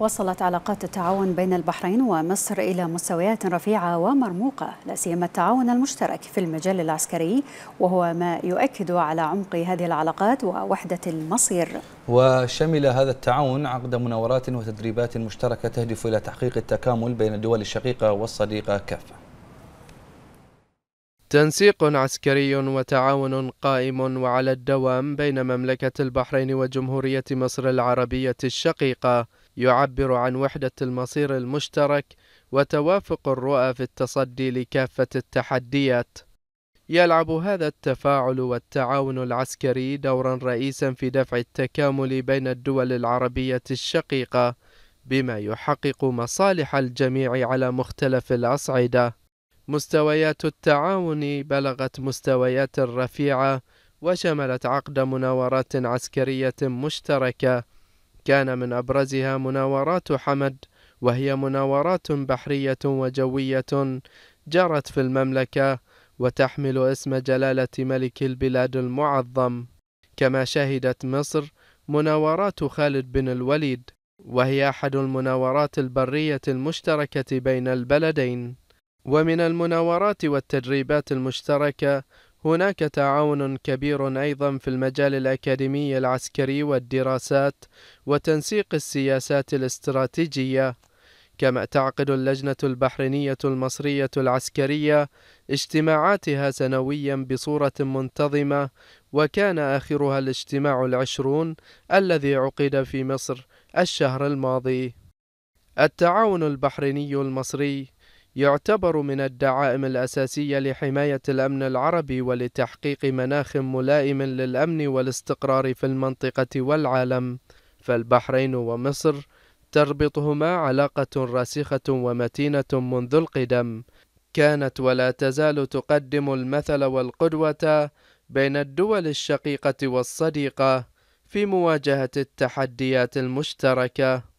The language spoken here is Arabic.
وصلت علاقات التعاون بين البحرين ومصر إلى مستويات رفيعة ومرموقة لا سيما التعاون المشترك في المجال العسكري وهو ما يؤكد على عمق هذه العلاقات ووحدة المصير وشمل هذا التعاون عقد مناورات وتدريبات مشتركة تهدف إلى تحقيق التكامل بين الدول الشقيقة والصديقة كافة تنسيق عسكري وتعاون قائم وعلى الدوام بين مملكة البحرين وجمهورية مصر العربية الشقيقة يعبر عن وحدة المصير المشترك وتوافق الرؤى في التصدي لكافة التحديات. يلعب هذا التفاعل والتعاون العسكري دورا رئيسا في دفع التكامل بين الدول العربية الشقيقة بما يحقق مصالح الجميع على مختلف الأصعدة. مستويات التعاون بلغت مستويات رفيعة وشملت عقد مناورات عسكرية مشتركة كان من أبرزها مناورات حمد وهي مناورات بحرية وجوية جرت في المملكة وتحمل اسم جلالة ملك البلاد المعظم كما شهدت مصر مناورات خالد بن الوليد وهي أحد المناورات البرية المشتركة بين البلدين ومن المناورات والتدريبات المشتركة هناك تعاون كبير أيضا في المجال الأكاديمي العسكري والدراسات وتنسيق السياسات الاستراتيجية كما تعقد اللجنة البحرينية المصرية العسكرية اجتماعاتها سنويا بصورة منتظمة وكان آخرها الاجتماع العشرون الذي عقد في مصر الشهر الماضي التعاون البحريني المصري يعتبر من الدعائم الأساسية لحماية الأمن العربي ولتحقيق مناخ ملائم للأمن والاستقرار في المنطقة والعالم فالبحرين ومصر تربطهما علاقة راسخة ومتينة منذ القدم كانت ولا تزال تقدم المثل والقدوة بين الدول الشقيقة والصديقة في مواجهة التحديات المشتركة